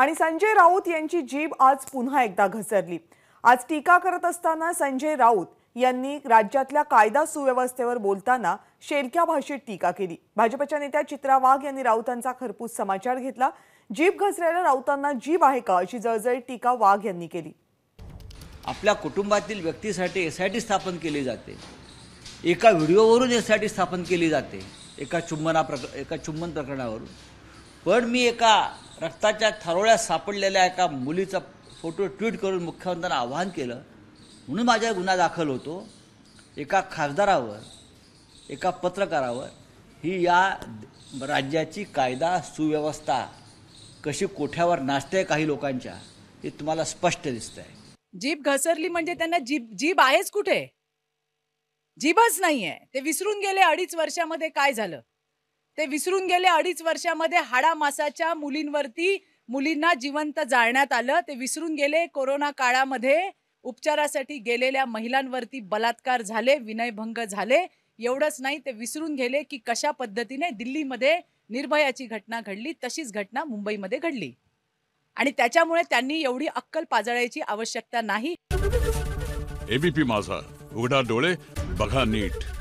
आणि संजय राऊत यांची जीभ आज पुन्हा एकदा घसरली आज टीका करत असताना संजय राऊत यांनी राज्यातल्या कायदा सुव्यवस्थेवर बोलताना शेलक्या भाषेत टीका केली भाजपच्या नेत्या चित्रा वाघ यांनी राऊतांचा खरपूस समाचार घेतला जीभ घसरायला राऊतांना जीभ आहे का अशी जळजळीत टीका वाघ यांनी केली आपल्या कुटुंबातील व्यक्तीसाठी एस आय टी स्थापन केली जाते एका व्हिडिओवरून एस आय टी स्थापन केली जाते एका चुंबना प्रक एका चुंबन प्रकरणावरून पण मी एका रक्ताच्या थरोळ्यात सापडलेल्या एका मुलीचा फोटो ट्विट करून मुख्यमंत्र्यांना आवाहन केलं म्हणून माझ्या गुन्हा दाखल होतो एका खासदारावर एका पत्रकारावर ही या राज्याची कायदा सुव्यवस्था कशी कोठ्यावर नाचते काही लोकांच्या हे तुम्हाला स्पष्ट दिसत आहे जीभ घसरली म्हणजे त्यांना जीब जीभ आहेच कुठे जीभच नाहीये ते विसरून गेले अडीच वर्षामध्ये काय झालं ते विसरून गेले अडीच वर्षामध्ये हाडामासाच्या मुलींवरती मुलींना जिवंत जाळण्यात आलं ते विसरून गेले कोरोना काळामध्ये उपचारासाठी गेलेल्या महिलांवरती बलात्कार झाले विनयभंग झाले एवढंच नाही ते विसरून गेले की कशा पद्धतीने दिल्लीमध्ये निर्भयाची घटना घडली तशीच घटना मुंबईमध्ये घडली आणि त्याच्यामुळे त्यांनी एवढी अक्कल पाजळायची आवश्यकता नाही एबीपी माझा उघडा डोळे बघा नीट